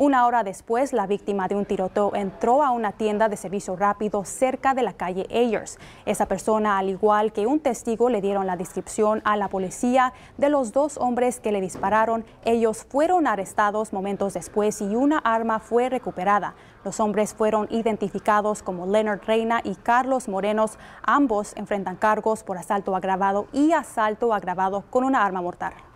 Una hora después, la víctima de un tiroteo entró a una tienda de servicio rápido cerca de la calle Ayers. Esa persona, al igual que un testigo, le dieron la descripción a la policía de los dos hombres que le dispararon. Ellos fueron arrestados momentos después y una arma fue recuperada. Los hombres fueron identificados como Leonard Reina y Carlos Morenos. Ambos enfrentan cargos por asalto agravado y asalto agravado con una arma mortal.